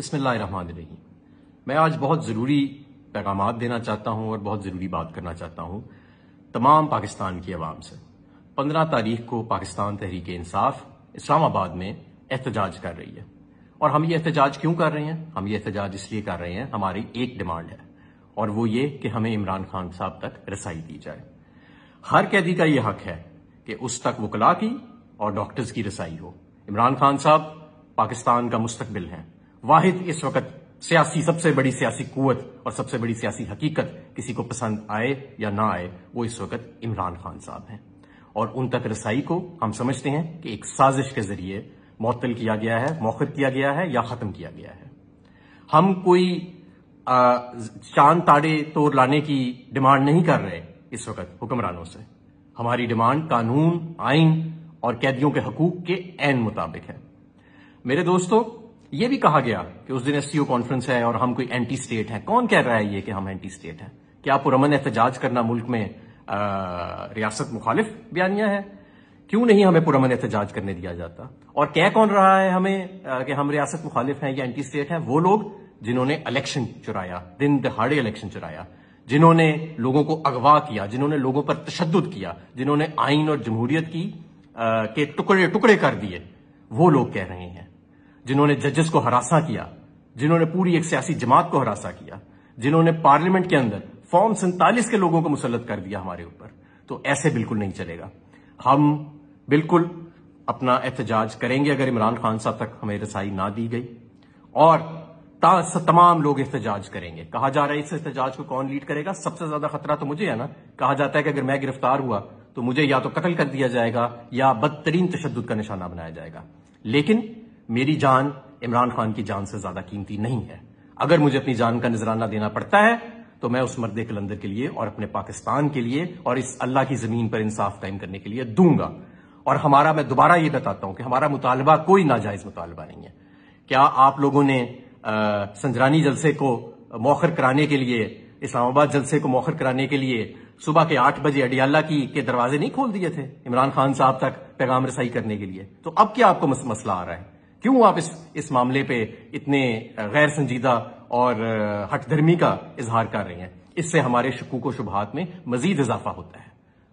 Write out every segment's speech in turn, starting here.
बिस्मिल्लाहिर्रहमानिर्रहीम मैं आज बहुत ज़रूरी पैगाम देना चाहता हूँ और बहुत ज़रूरी बात करना चाहता हूँ तमाम पाकिस्तान की आवाम से पंद्रह तारीख को पाकिस्तान तहरीक इंसाफ इस्लामाबाद में एहतजाज कर रही है और हम ये एहतजाज क्यों कर रहे हैं हम ये एहतजाज इसलिए कर रहे हैं हमारी एक डिमांड है और वो ये कि हमें इमरान खान साहब तक रसाई दी जाए हर कैदी का ये हक है कि उस तक वकला की और डॉक्टर्स की रसाई हो इमरान खान साहब पाकिस्तान का मुस्तबिल हैं वाहिद इस वक्त सियासी सबसे बड़ी सियासी कुत और सबसे बड़ी सियासी हकीकत किसी को पसंद आए या ना आए वो इस वक्त इमरान खान साहब हैं और उन तक रसाई को हम समझते हैं कि एक साजिश के जरिए मअतल किया गया है मौखर किया गया है या ख़त्म किया गया है हम कोई चांद ताड़े तोड़ लाने की डिमांड नहीं कर रहे इस वक्त हुक्मरानों से हमारी डिमांड कानून आइन और कैदियों के हकूक के एन मुताबिक है मेरे दोस्तों ये भी कहा गया कि उस दिन एस कॉन्फ्रेंस है और हम कोई एंटी स्टेट है कौन कह रहा है ये कि हम एंटी स्टेट है क्या पुरमन एहतजाज करना मुल्क में रियासत मुखालिफ बयानिया है क्यों नहीं हमें पुरमन एहतजाज करने दिया जाता और कह कौन रहा है हमें आ, कि हम रियासत मुखालिफ हैं या एंटी स्टेट हैं वो लोग जिन्होंने इलेक्शन चुराया दिन दहाड़े इलेक्शन चुराया जिन्होंने लोगों को अगवा किया जिन्होंने लोगों पर तशद किया जिन्होंने आइन और जमहूरियत की आ, के टुकड़े टुकड़े कर दिए वो लोग कह रहे हैं जिन्होंने जजेस को हरासा किया जिन्होंने पूरी एक सियासी जमात को हरासा किया जिन्होंने पार्लियामेंट के अंदर फॉर्म सैंतालीस के लोगों को मुसलत कर दिया हमारे ऊपर तो ऐसे बिल्कुल नहीं चलेगा हम बिल्कुल अपना एहतजाज करेंगे अगर इमरान खान साहब तक हमें रसाई ना दी गई और तमाम लोग एहतजाज करेंगे कहा जा रहा है इस एहतजाज को कौन लीड करेगा सबसे ज्यादा खतरा तो मुझे है ना कहा जाता है कि अगर मैं गिरफ्तार हुआ तो मुझे या तो कत्ल कर दिया जाएगा या बदतरीन तशद का निशाना बनाया जाएगा लेकिन मेरी जान इमरान खान की जान से ज्यादा कीमती नहीं है अगर मुझे अपनी जान का नजराना देना पड़ता है तो मैं उस मर्द कलंदर के लिए और अपने पाकिस्तान के लिए और इस अल्लाह की जमीन पर इंसाफ कायम करने के लिए दूंगा और हमारा मैं दोबारा ये बताता हूं कि हमारा मुतालबा कोई नाजायज मुतालबा नहीं है क्या आप लोगों ने संजरानी जलसे को मौखर कराने के लिए इस्लामाबाद जलसे को मौखर कराने के लिए सुबह के आठ बजे अडियाला की के दरवाजे नहीं खोल दिए थे इमरान खान साहब तक पैगाम रसाई करने के लिए तो अब क्या आपको मसला आ रहा है क्यों आप इस इस मामले पे इतने गैर संजीदा और हटधर्मी का इजहार कर रहे हैं इससे हमारे शकूक व शुभात में मजीद इजाफा होता है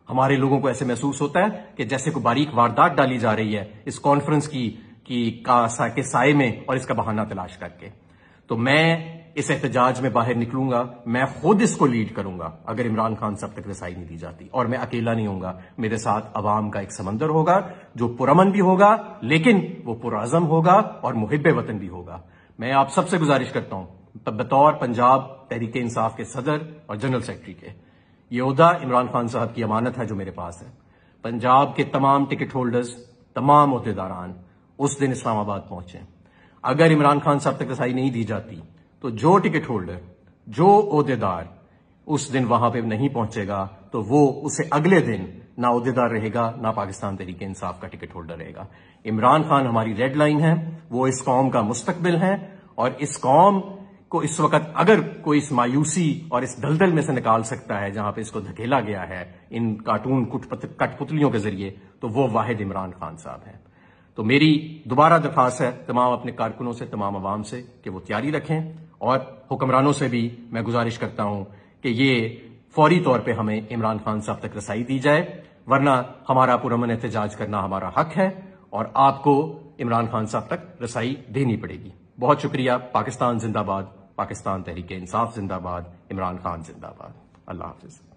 हमारे लोगों को ऐसे महसूस होता है कि जैसे कोई बारीक वारदात डाली जा रही है इस कॉन्फ्रेंस की, की का, के साय में और इसका बहाना तलाश करके तो मैं इस एहतजाज में बाहर निकलूंगा मैं खुद इसको लीड करूंगा अगर इमरान खान सब तक रसाई नहीं दी जाती और मैं अकेला नहीं होगा मेरे साथ अवाम का एक समंदर होगा जो पुरमन भी होगा लेकिन वो पुरजम होगा और मुहिब वतन भी होगा मैं आप सबसे गुजारिश करता हूं बतौर पंजाब तहरीक इंसाफ के सदर और जनरल सेक्रेटरी के योदा इमरान खान साहब की अमानत है जो मेरे पास है पंजाब के तमाम टिकट होल्डर्स तमाम अहदेदारान उस दिन इस्लामाबाद पहुंचे अगर इमरान खान साहब तक रसाई नहीं दी जाती तो जो टिकट होल्डर जो अहदेदार उस दिन वहां पे नहीं पहुंचेगा तो वो उसे अगले दिन ना अहदेदार रहेगा ना पाकिस्तान तरीके इंसाफ का टिकट होल्डर रहेगा इमरान खान हमारी रेड लाइन है वो इस कौम का मुस्तकबिल है और इस कौम को इस वक्त अगर कोई इस मायूसी और इस दलदल में से निकाल सकता है जहां पे इसको धकेला गया है इन कार्टून कठपुतलियों के जरिए तो वो वाहिद इमरान खान साहब हैं तो मेरी दोबारा दरखास्त है तमाम अपने कारकुनों से तमाम आवाम से कि वो तैयारी रखें और हुक्मरानों से भी मैं गुजारिश करता हूं कि ये फौरी तौर पे हमें इमरान खान साहब तक रसाई दी जाए वरना हमारा पुरमन एहतजाज करना हमारा हक है और आपको इमरान खान साहब तक रसाई देनी पड़ेगी बहुत शुक्रिया पाकिस्तान जिंदाबाद पाकिस्तान तहरीक इंसाफ जिंदाबाद इमरान खान जिंदाबाद अल्लाह हाफिज़